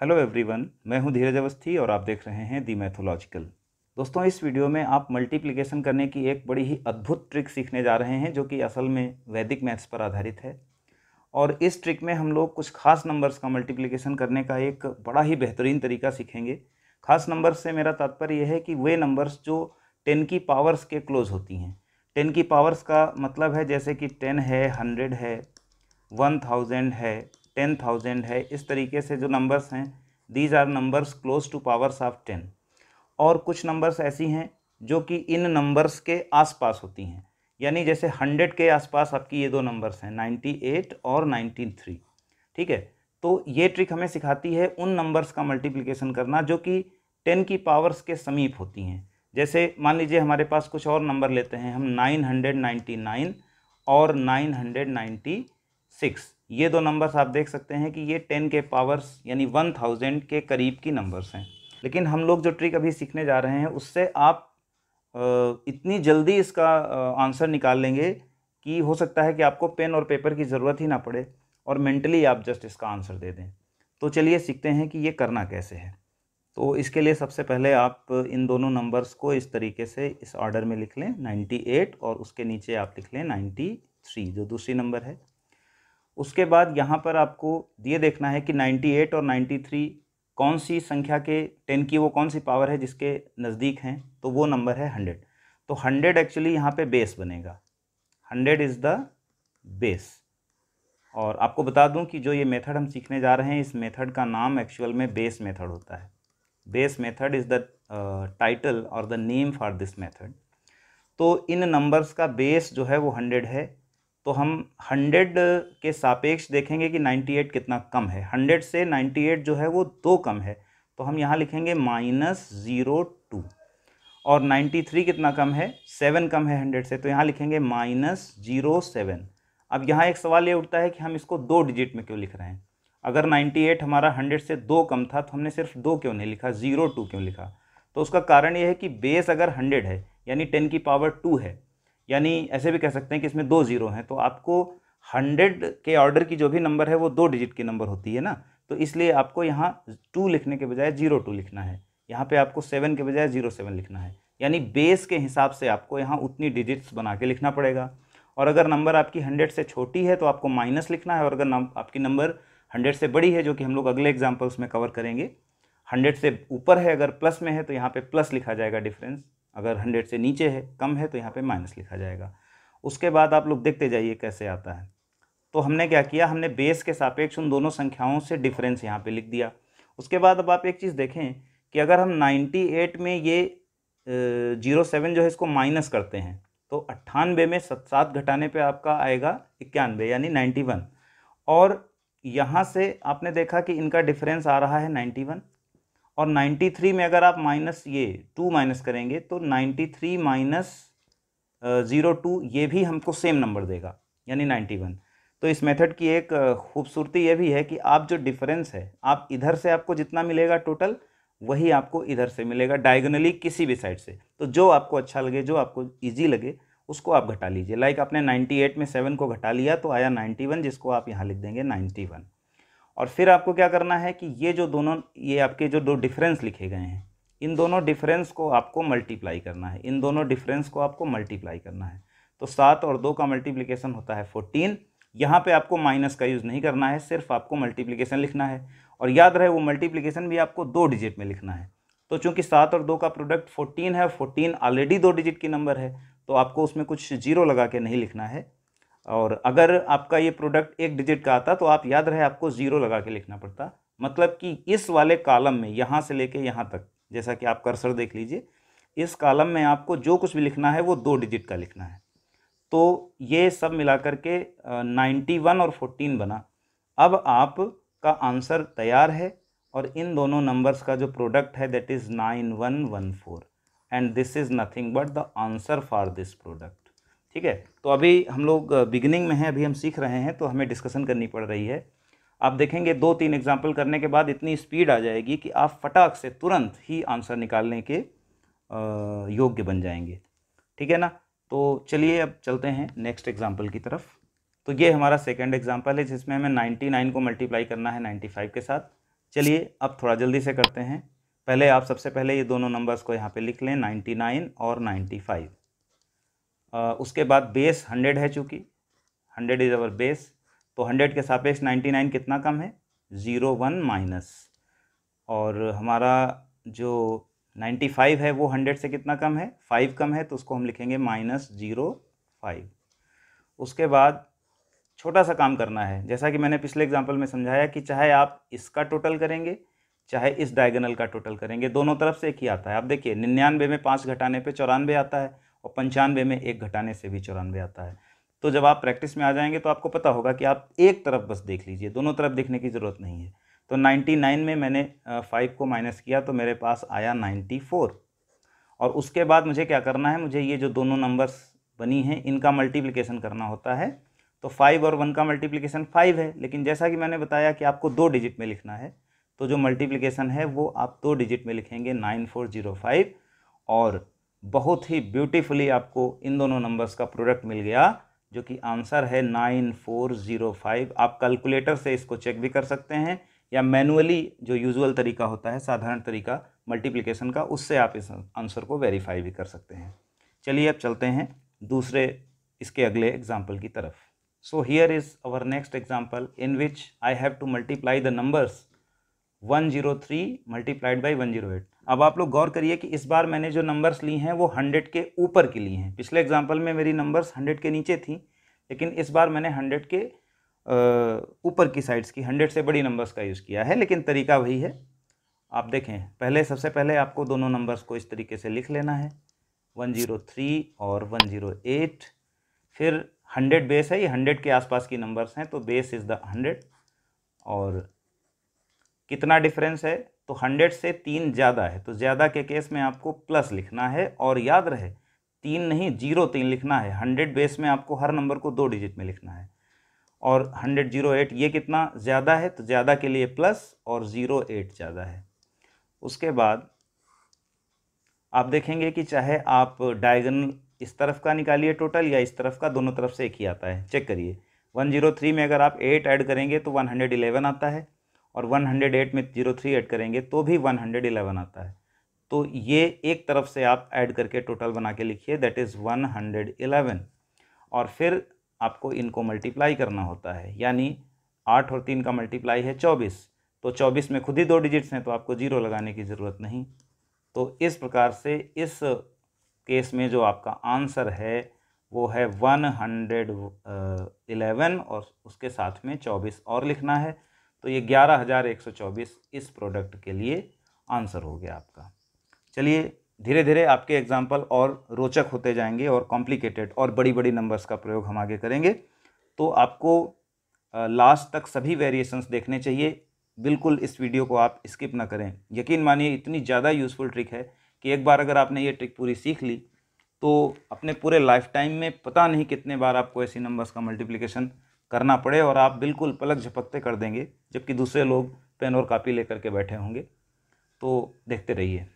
hello everyone मैं हूं धीरज अवस्थी और आप देख रहे हैं दी मैथोलॉजिकल दोस्तों इस वीडियो में आप मल्टीप्लिकेशन करने की एक बड़ी ही अद्भुत ट्रिक सीखने जा रहे हैं जो कि असल में वैदिक मैथ्स पर आधारित है और इस ट्रिक में हम लोग कुछ खास नंबर्स का मल्टीप्लिकेशन करने का एक बड़ा ही बेहतरीन तरीका सीखेंगे खास नंबर्स से मेरा तात्पर्य यह है कि वे नंबर्स जो टेन की पावर्स के क्लोज होती हैं टेन की पावर्स का मतलब है जैसे कि टेन है हंड्रेड है वन थाउजेंड है टेन थाउजेंड है इस तरीके से जो नंबर्स हैं these are numbers close to powers of ten और कुछ नंबर्स ऐसी हैं जो कि इन नंबर्स के आसपास होती हैं यानी जैसे हंड्रेड के आसपास आपकी ये दो नंबर्स हैं नाइन्टी एट और नाइन्टी थ्री ठीक है तो ये ट्रिक हमें सिखाती है उन नंबर्स का मल्टीप्लिकेशन करना जो कि टेन की पावर्स के समीप होती हैं जैसे मान लीजिए हमारे पास कुछ और नंबर लेते हैं हम नाइन हंड्रेड नाइन्टी नाइन और नाइन हंड्रेड नाइन्टी सिक्स ये दो नंबर्स आप देख सकते हैं कि ये टेन के पावर्स यानी वन थाउजेंड के करीब की नंबर्स हैं लेकिन हम लोग जो ट्रिक अभी सीखने जा रहे हैं उससे आप इतनी जल्दी इसका आंसर निकाल लेंगे कि हो सकता है कि आपको पेन और पेपर की ज़रूरत ही ना पड़े और मेंटली आप जस्ट इसका आंसर दे दें तो चलिए सीखते हैं कि ये करना कैसे है तो इसके लिए सबसे पहले आप इन दोनों नंबर्स को इस तरीके से इस ऑर्डर में लिख लें 98 और उसके नीचे आप लिख लें 93 जो दूसरी नंबर है उसके बाद यहाँ पर आपको ये देखना है कि 98 और 93 कौन सी संख्या के 10 की वो कौन सी पावर है जिसके नज़दीक हैं तो वो नंबर है 100 तो 100 एक्चुअली यहाँ पे बेस बनेगा 100 इज़ द बेस और आपको बता दूं कि जो ये मेथड हम सीखने जा रहे हैं इस मेथड का नाम एक्चुअल में बेस मेथड होता है base method is the title और the name for this method तो इन नंबर्स का बेस जो है वो हंड्रेड है तो हम 100 के सापेक्ष देखेंगे कि 98 कितना कम है 100 से 98 जो है वो दो कम है तो हम यहाँ लिखेंगे माइनस ज़ीरो टू और 93 कितना कम है सेवन कम है 100 से तो यहाँ लिखेंगे माइनस ज़ीरो सेवन अब यहाँ एक सवाल ये उठता है कि हम इसको दो डिजिट में क्यों लिख रहे हैं अगर 98 हमारा 100 से दो कम था तो हमने सिर्फ दो क्यों नहीं लिखा ज़ीरो टू क्यों लिखा तो उसका कारण ये है कि बेस अगर 100 है यानी 10 की पावर टू है यानी ऐसे भी कह सकते हैं कि इसमें दो ज़ीरो हैं तो आपको हंड्रेड के ऑर्डर की जो भी नंबर है वो दो डिजिट की नंबर होती है ना तो इसलिए आपको यहाँ टू लिखने के बजाय ज़ीरो टू लिखना है यहाँ पे आपको सेवन के बजाय ज़ीरो सेवन लिखना है यानी बेस के हिसाब से आपको यहाँ उतनी डिजिट्स बना के लिखना पड़ेगा और अगर नंबर आपकी हंड्रेड से छोटी है तो आपको माइनस लिखना है और अगर आपकी नंबर हंड्रेड से बड़ी है जो कि हम लोग अगले एग्जाम्पल्स में कवर करेंगे हंड्रेड से ऊपर है अगर प्लस में है तो यहाँ पे प्लस लिखा जाएगा डिफरेंस अगर हंड्रेड से नीचे है कम है तो यहाँ पर माइनस लिखा जाएगा उसके बाद आप लोग देखते जाइए कैसे आता है तो हमने क्या किया हमने बेस के सापेक्ष उन दोनों संख्याओं से डिफरेंस यहाँ पे लिख दिया उसके बाद अब आप एक चीज़ देखें कि अगर हम 98 में ये जीरो सेवन जो है इसको माइनस करते हैं तो अट्ठानबे में सत सात घटाने पे आपका आएगा इक्यानवे यानी 91 और यहाँ से आपने देखा कि इनका डिफरेंस आ रहा है 91 और 93 में अगर आप माइनस ये टू माइनस करेंगे तो 93 थ्री माइनस ज़ीरो टू ये भी हमको सेम नंबर देगा यानी 91 तो इस मेथड की एक खूबसूरती ये भी है कि आप जो डिफरेंस है आप इधर से आपको जितना मिलेगा टोटल वही आपको इधर से मिलेगा डायगोनली किसी भी साइड से तो जो आपको अच्छा लगे जो आपको ईजी लगे उसको आप घटा लीजिए लाइक आपने 98 में 7 को घटा लिया तो आया 91 जिसको आप यहाँ लिख देंगे 91 और फिर आपको क्या करना है कि ये जो दोनों ये आपके जो दो डिफरेंस लिखे गए हैं इन दोनों डिफरेंस को आपको मल्टीप्लाई करना है इन दोनों डिफरेंस को आपको मल्टीप्लाई करना है तो सात और दो का मल्टीप्लिकेशन होता है फोर्टीन यहाँ पे आपको माइनस का यूज़ नहीं करना है सिर्फ आपको मल्टीप्लिकेशन लिखना है और याद रहे वो मल्टीप्लिकेशन भी आपको दो डिजिट में लिखना है तो चूँकि सात और दो का प्रोडक्ट फोर्टीन है फोर्टीन ऑलरेडी दो डिजिट की नंबर है तो आपको उसमें कुछ जीरो लगा के नहीं लिखना है और अगर आपका ये प्रोडक्ट एक डिजिट का आता तो आप याद रहे आपको ज़ीरो लगा के लिखना पड़ता मतलब कि इस वाले कॉलम में यहाँ से लेके यहाँ तक जैसा कि आप कर्सर देख लीजिए इस कॉलम में आपको जो कुछ भी लिखना है वो दो डिजिट का लिखना है तो ये सब मिला के नाइन्टी वन और फोर्टीन बना अब आप का आंसर तैयार है और इन दोनों नंबर्स का जो प्रोडक्ट है that is nine one one four and this is nothing but the answer for this product ठीक है तो अभी हम लोग बिगिनिंग में हैं अभी हम सीख रहे हैं तो हमें डिस्कशन करनी पड़ रही है आप देखेंगे दो तीन एग्जाम्पल करने के बाद इतनी स्पीड आ जाएगी कि आप फटाक से तुरंत ही आंसर निकालने के योग्य बन जाएंगे ठीक है ना तो चलिए अब चलते हैं नेक्स्ट एग्जाम्पल की तरफ तो ये हमारा सेकेंड एग्जाम्पल है जिसमें हमें नाइन्टी नाइन को मल्टीप्लाई करना है नाइन्टी फाइव के साथ चलिए अब थोड़ा जल्दी से करते हैं पहले आप सबसे पहले ये दोनों नंबर्स को यहाँ पे लिख लें नाइन्टी नाइन और नाइन्टी फाइव उसके बाद बेस हंड्रेड है चूँकि हंड्रेड इज़ अवर बेस तो हंड्रेड के सापेक्ष नाइन्टी नाइन कितना कम है ज़ीरो वन माइनस और हमारा जो नाइन्टी फाइव है वो हंड्रेड से कितना कम है फाइव कम है तो उसको हम लिखेंगे माइनस ज़ीरो फाइव उसके बाद छोटा सा काम करना है जैसा कि मैंने पिछले एग्जाम्पल में समझाया कि चाहे आप इसका टोटल करेंगे चाहे इस डायगोनल का टोटल करेंगे दोनों तरफ से एक ही आता है आप देखिए निन्यानवे में पाँच घटाने पे चौरानवे आता है और पंचानवे में एक घटाने से भी चौरानवे आता है तो जब आप प्रैक्टिस में आ जाएंगे तो आपको पता होगा कि आप एक तरफ बस देख लीजिए दोनों तरफ देखने की ज़रूरत नहीं है तो 99 में मैंने फाइव को माइनस किया तो मेरे पास आया 94 और उसके बाद मुझे क्या करना है मुझे ये जो दोनों नंबर्स बनी हैं इनका मल्टीप्लिकेशन करना होता है तो फाइव और वन का मल्टीप्लिकेशन फाइव है लेकिन जैसा कि मैंने बताया कि आपको दो डिजिट में लिखना है तो जो मल्टीप्लिकेशन है वो आप दो डिजिट में लिखेंगे नाइन फोर जीरो फाइव और बहुत ही ब्यूटीफुली आपको इन दोनों नंबर्स का प्रोडक्ट मिल गया जो कि आंसर है नाइन फोर ज़ीरो फाइव आप कैलकुलेटर से इसको चेक भी कर सकते हैं या मैनुअली जो यूजुअल तरीका होता है साधारण तरीका मल्टीप्लिकेशन का उससे आप इस आंसर को वेरीफाई भी कर सकते हैं चलिए अब चलते हैं दूसरे इसके अगले एग्जाम्पल की तरफ so here is our next example in which I have to multiply the numbers one zero three multiplied by one zero eight अब आप लोग गौर करिए कि इस बार मैंने जो नंबर्स ली हैं वो हंड्रेड के ऊपर की ली हैं पिछले एग्जाम्पल में मेरी नंबर्स हंड्रेड के नीचे थी लेकिन इस बार मैंने हंड्रेड के ऊपर की साइड्स की हंड्रेड से बड़ी नंबर्स का यूज़ किया है लेकिन तरीका वही है आप देखें पहले सबसे पहले आपको दोनों नंबर्स को इस तरीके से लिख लेना है वन जीरो थ्री और वन जीरो एट फिर हंड्रेड बेस है ये हंड्रेड के आसपास की नंबर्स हैं तो बेस इज़ द हंड्रेड और कितना डिफरेंस है तो हंड्रेड से तीन ज़्यादा है तो ज़्यादा के केस में आपको प्लस लिखना है और याद रहे तीन नहीं जीरो तीन लिखना है हंड्रेड बेस में आपको हर नंबर को दो डिजिट में लिखना है और हंड्रेड जीरो एट ये कितना ज़्यादा है तो ज़्यादा के लिए प्लस और ज़ीरो एट ज़्यादा है उसके बाद आप देखेंगे कि चाहे आप डायगनल इस तरफ का निकालिए टोटल या इस तरफ का दोनों तरफ से एक ही आता है चेक करिए वन जीरो थ्री में अगर आप एट ऐड करेंगे तो वन हंड्रेड इलेवन आता है और 108 में जीरो थ्री ऐड करेंगे तो भी 111 आता है तो ये एक तरफ से आप ऐड करके टोटल बना के लिखिए दैट इज़ 111 और फिर आपको इनको मल्टीप्लाई करना होता है यानी आठ और तीन का मल्टीप्लाई है चौबीस तो चौबीस में खुद ही दो डिजिट्स हैं तो आपको जीरो लगाने की ज़रूरत नहीं तो इस प्रकार से इस केस में जो आपका आंसर है वो है वन हंड्रेड इलेवन और उसके साथ में चौबीस और लिखना है तो ये ग्यारह हज़ार एक सौ चौबीस इस प्रोडक्ट के लिए आंसर हो गया आपका चलिए धीरे धीरे आपके एग्जाम्पल और रोचक होते जाएंगे और कॉम्प्लिकेटेड और बड़ी बड़ी नंबर्स का प्रयोग हम आगे करेंगे तो आपको लास्ट तक सभी वेरिएशंस देखने चाहिए बिल्कुल इस वीडियो को आप स्किप ना करें यकीन मानिए इतनी ज़्यादा यूज़फुल ट्रिक है कि एक बार अगर आपने ये ट्रिक पूरी सीख ली तो अपने पूरे लाइफ टाइम में पता नहीं कितने बार आपको ऐसी नंबर्स का मल्टीप्लिकेशन करना पड़े और आप बिल्कुल पलक झपकते कर देंगे जबकि दूसरे लोग पेन और कापी लेकर के बैठे होंगे तो देखते रहिए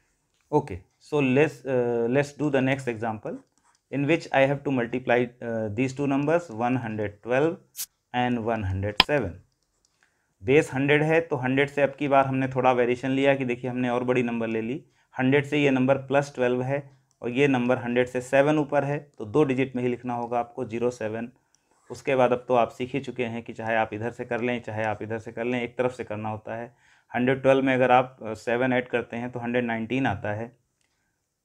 okay so less let's do the next example in which I have to multiply these two numbers one hundred twelve and one hundred seven base hundred है तो हंड्रेड से अब की बार हमने थोड़ा वेरिएशन लिया कि देखिए हमने और बड़ी नंबर ले ली हंड्रेड से ये नंबर प्लस ट्वेल्व है और ये नंबर हंड्रेड से सेवन ऊपर है तो दो डिजिट में ही लिखना होगा आपको जीरो सेवन उसके बाद अब तो आप सीख ही चुके हैं कि चाहे आप इधर से कर लें चाहे आप इधर से कर लें एक तरफ से करना होता है हंड्रेड ट्वेल्व में अगर आप सेवन ऐड करते हैं तो हंड्रेड नाइनटीन आता है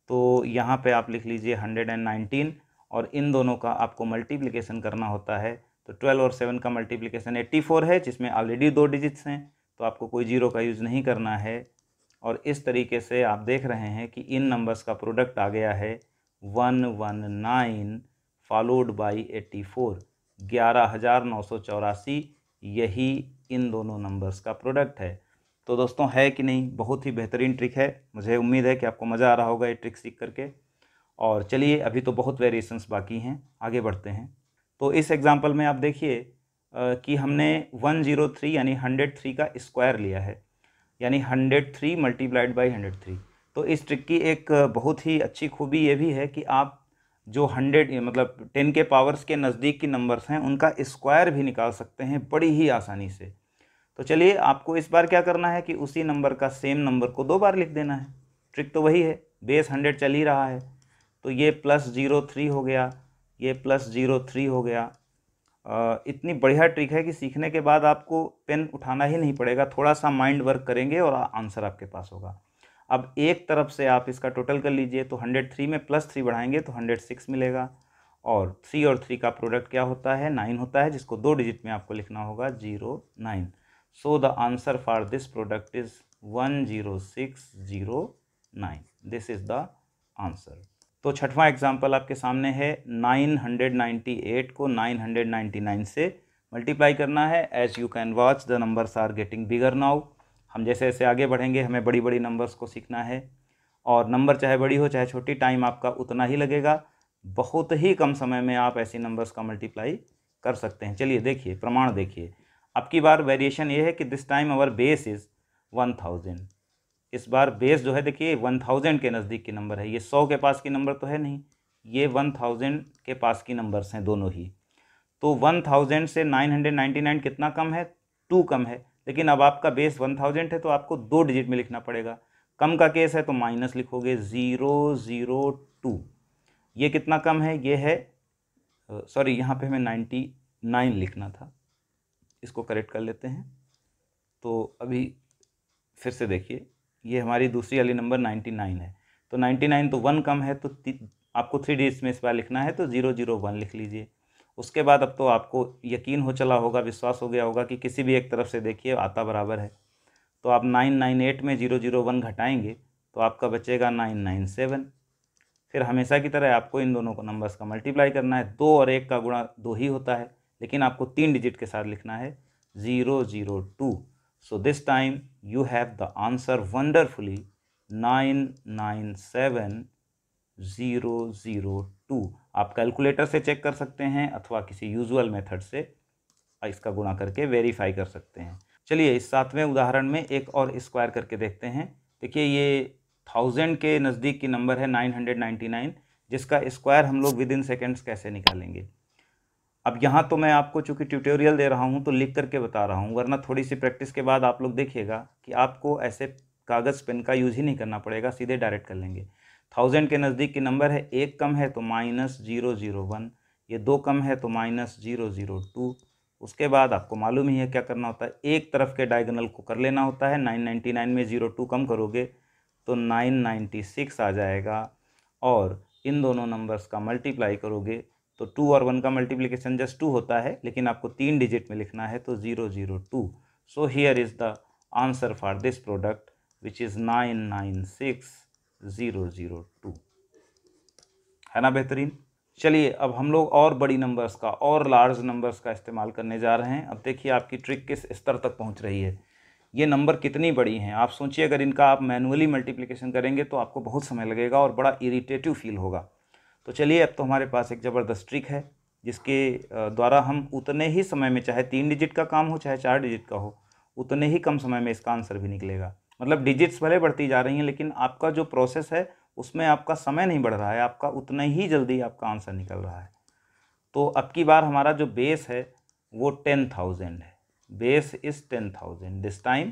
तो यहाँ पे आप लिख लीजिए हंड्रेड एंड नाइनटीन और इन दोनों का आपको मल्टीप्लिकेशन करना होता है तो ट्वेल्व और सेवन का मल्टीप्लिकेशन एट्टी फोर है जिसमें ऑलरेडी दो डिजिट्स हैं तो आपको कोई जीरो का यूज़ नहीं करना है और इस तरीके से आप देख रहे हैं कि इन नंबर्स का प्रोडक्ट आ गया है one one nine followed by eighty four ग्यारह हज़ार नौ सौ चौरासी यही इन दोनों नंबर्स का प्रोडक्ट है तो दोस्तों है कि नहीं बहुत ही बेहतरीन ट्रिक है मुझे उम्मीद है कि आपको मज़ा आ रहा होगा ये ट्रिक सीख करके और चलिए अभी तो बहुत वेरिएशंस बाकी हैं आगे बढ़ते हैं तो इस एग्ज़ाम्पल में आप देखिए कि हमने वन जीरो थ्री यानी हंड्रेड थ्री का स्क्वायर लिया है यानी hundred three multiplied by hundred three तो इस ट्रिक की एक बहुत ही अच्छी खूबी ये भी है कि आप जो हंड्रेड मतलब टेन के पावर्स के नज़दीक की नंबर्स हैं उनका स्क्वायर भी निकाल सकते हैं बड़ी ही आसानी से तो चलिए आपको इस बार क्या करना है कि उसी नंबर का सेम नंबर को दो बार लिख देना है ट्रिक तो वही है बेस हंड्रेड चल ही रहा है तो ये प्लस ज़ीरो थ्री हो गया ये प्लस ज़ीरो थ्री हो गया आ, इतनी बढ़िया ट्रिक है कि सीखने के बाद आपको पेन उठाना ही नहीं पड़ेगा थोड़ा सा माइंड वर्क करेंगे और आंसर आपके पास होगा अब एक तरफ से आप इसका टोटल कर लीजिए तो हंड्रेड थ्री में प्लस थ्री बढ़ाएंगे तो हंड्रेड सिक्स मिलेगा और थ्री और थ्री का प्रोडक्ट क्या होता है नाइन होता है जिसको दो डिजिट में आपको लिखना होगा zero nine so the answer for this product is one zero six zero nine this is the answer तो छठवां एग्जाम्पल आपके सामने है नाइन हंड्रेड नाइन्टी एट को नाइन हंड्रेड नाइन्टी नाइन से मल्टीप्लाई करना है as you can watch the numbers are getting bigger now हम जैसे जैसे आगे बढ़ेंगे हमें बड़ी बड़ी नंबर्स को सीखना है और नंबर चाहे बड़ी हो चाहे छोटी टाइम आपका उतना ही लगेगा बहुत ही कम समय में आप ऐसी नंबर्स का मल्टीप्लाई कर सकते हैं चलिए देखिए प्रमाण देखिए अब की बार वेरिएशन ये है कि this time our base is one thousand इस बार बेस जो है देखिए वन थाउजेंड के नज़दीक की नंबर है ये सौ के पास की नंबर तो है नहीं ये वन थाउजेंड के पास की नंबर्स हैं दोनों ही तो वन थाउजेंड से नाइन हंड्रेड नाइन्टी नाइन कितना कम है टू कम है लेकिन अब आपका बेस वन थाउजेंड है तो आपको दो डिजिट में लिखना पड़ेगा कम का केस है तो माइनस लिखोगे ज़ीरो ज़ीरो टू ये कितना कम है ये है सॉरी यहाँ पे हमें नाइन्टी नाइन लिखना था इसको करेक्ट कर लेते हैं तो अभी फिर से देखिए ये हमारी दूसरी वाली नंबर नाइन्टी नाइन है तो नाइन्टी नाइन तो वन कम है तो आपको थ्री डिजिट में इस बार लिखना है तो ज़ीरो ज़ीरो वन लिख लीजिए उसके बाद अब तो आपको यकीन हो चला होगा विश्वास हो गया होगा कि किसी भी एक तरफ से देखिए आता बराबर है तो आप नाइन नाइन एट में जीरो जीरो वन घटाएँगे तो आपका बचेगा नाइन नाइन सेवन फिर हमेशा की तरह आपको इन दोनों को नंबर्स का मल्टीप्लाई करना है दो और एक का गुणा दो ही होता है लेकिन आपको तीन डिजिट के साथ लिखना है zero zero two so this time you have the answer wonderfully nine nine seven zero zero two आप कैलकुलेटर से चेक कर सकते हैं अथवा किसी यूजुअल मेथड से इसका गुणा करके वेरीफाई कर सकते हैं चलिए इस सातवें उदाहरण में एक और स्क्वायर करके देखते हैं देखिए ये थाउजेंड के नज़दीक की नंबर है नाइन हंड्रेड नाइन्टी नाइन जिसका स्क्वायर हम लोग विद इन सेकेंड्स कैसे निकालेंगे अब यहाँ तो मैं आपको चूँकि ट्यूटोरियल दे रहा हूँ तो लिख करके बता रहा हूँ वरना थोड़ी सी प्रैक्टिस के बाद आप लोग देखिएगा कि आपको ऐसे कागज़ पेन का यूज़ ही नहीं करना पड़ेगा सीधे डायरेक्ट कर लेंगे थाउजेंड के नज़दीक के नंबर है एक कम है तो माइनस ज़ीरो ज़ीरो वन ये दो कम है तो माइनस ज़ीरो ज़ीरो टू उसके बाद आपको मालूम ही है क्या करना होता है एक तरफ के डायगनल को कर लेना होता है नाइन नाइन्टी नाइन में ज़ीरो टू कम करोगे तो नाइन नाइन्टी सिक्स आ जाएगा और इन दोनों नंबर्स का मल्टीप्लाई करोगे तो टू और वन का मल्टीप्लिकेशन जस्ट टू होता है लेकिन आपको तीन डिजिट में लिखना है तो zero zero two so here is the answer for this product which is nine nine six zero zero two है ना बेहतरीन चलिए अब हम लोग और बड़ी नंबर्स का और लार्ज नंबर्स का इस्तेमाल करने जा रहे हैं अब देखिए आपकी ट्रिक किस स्तर तक पहुंच रही है ये नंबर कितनी बड़ी हैं आप सोचिए अगर इनका आप मैनुअली मल्टीप्लिकेशन करेंगे तो आपको बहुत समय लगेगा और बड़ा इरीटेटिव फील होगा तो चलिए अब तो हमारे पास एक ज़बरदस्त ट्रिक है जिसके द्वारा हम उतने ही समय में चाहे तीन डिजिट का काम हो चाहे चार डिजिट का हो उतने ही कम समय में इसका आंसर भी निकलेगा मतलब डिजिट्स भले बढ़ती जा रही हैं लेकिन आपका जो प्रोसेस है उसमें आपका समय नहीं बढ़ रहा है आपका उतना ही जल्दी आपका आंसर निकल रहा है तो अब की बार हमारा जो बेस है वो टेन थाउजेंड है base is ten thousand this time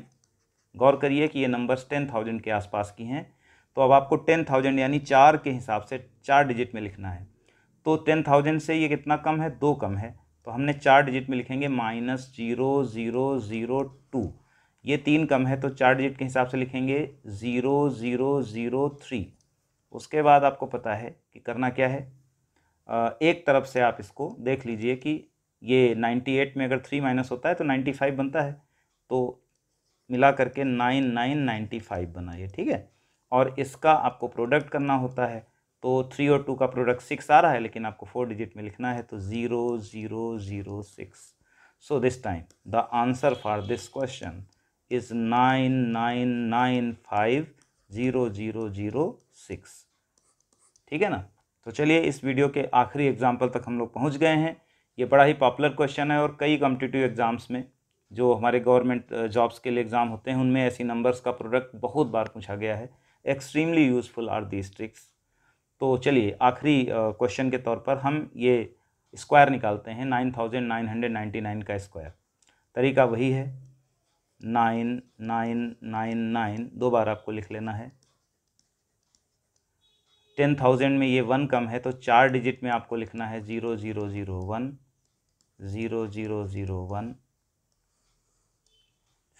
गौर करिए कि ये नंबर्स टेन थाउजेंड के आसपास की हैं तो अब आपको टेन थाउजेंड यानी चार के हिसाब से चार डिजिट में लिखना है तो टेन थाउजेंड से ये कितना कम है दो कम है तो हमने चार डिजिट में लिखेंगे minus zero zero zero two ये तीन कम है तो चार डिजिट के हिसाब से लिखेंगे ज़ीरो ज़ीरो ज़ीरो थ्री उसके बाद आपको पता है कि करना क्या है एक तरफ से आप इसको देख लीजिए कि ये नाइन्टी एट में अगर थ्री माइनस होता है तो नाइन्टी फाइव बनता है तो मिला करके नाइन नाइन नाइन्टी फाइव बना ये ठीक है और इसका आपको प्रोडक्ट करना होता है तो थ्री और टू का प्रोडक्ट सिक्स आ रहा है लेकिन आपको फोर डिजिट में लिखना है तो zero zero zero six so this time the answer for this question is six ठीक है ना तो चलिए इस वीडियो के आखिरी एग्जाम्पल तक हम लोग पहुंच गए हैं ये बड़ा ही पॉपुलर क्वेश्चन है और कई कॉम्पिटिटिव एग्ज़ाम्स में जो हमारे गवर्नमेंट जॉब्स के लिए एग्ज़ाम होते हैं उनमें ऐसी नंबर्स का प्रोडक्ट बहुत बार पूछा गया है extremely useful are these tricks तो चलिए आखिरी क्वेश्चन के तौर पर हम ये स्क्वायर निकालते हैं nine thousand nine hundred ninety nine का स्क्वायर तरीका वही है नाइन नाइन नाइन नाइन दो बार आपको लिख लेना है टेन थाउजेंड में ये वन कम है तो चार डिजिट में आपको लिखना है zero zero zero one zero zero zero one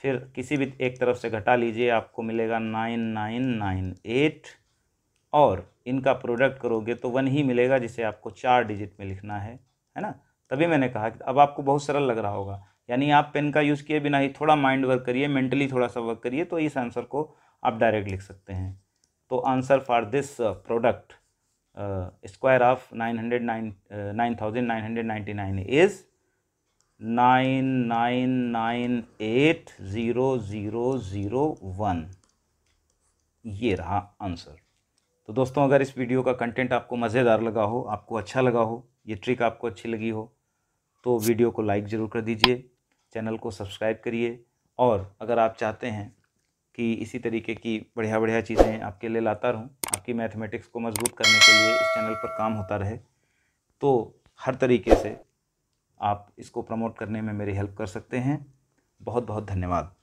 फिर किसी भी एक तरफ से घटा लीजिए आपको मिलेगा नाइन नाइन नाइन एट और इनका प्रोडक्ट करोगे तो वन ही मिलेगा जिसे आपको चार डिजिट में लिखना है है ना तभी मैंने कहा कि अब आपको बहुत सरल लग रहा होगा यानी आप पेन का यूज़ किए बिना ही थोड़ा माइंड वर्क करिए मेंटली थोड़ा सा वर्क करिए तो इस आंसर को आप डायरेक्ट लिख सकते हैं तो answer for this product square of nine hundred nine nine thousand nine hundred ninety nine is nine nine nine eight zero zero zero one ये रहा आंसर तो दोस्तों अगर इस वीडियो का कंटेंट आपको मज़ेदार लगा हो आपको अच्छा लगा हो ये ट्रिक आपको अच्छी लगी हो तो वीडियो को लाइक ज़रूर कर दीजिए चैनल को सब्सक्राइब करिए और अगर आप चाहते हैं कि इसी तरीके की बढ़िया बढ़िया चीज़ें आपके लिए लाता रहूँ आपकी मैथमेटिक्स को मजबूत करने के लिए इस चैनल पर काम होता रहे तो हर तरीके से आप इसको प्रमोट करने में मेरी हेल्प कर सकते हैं बहुत बहुत धन्यवाद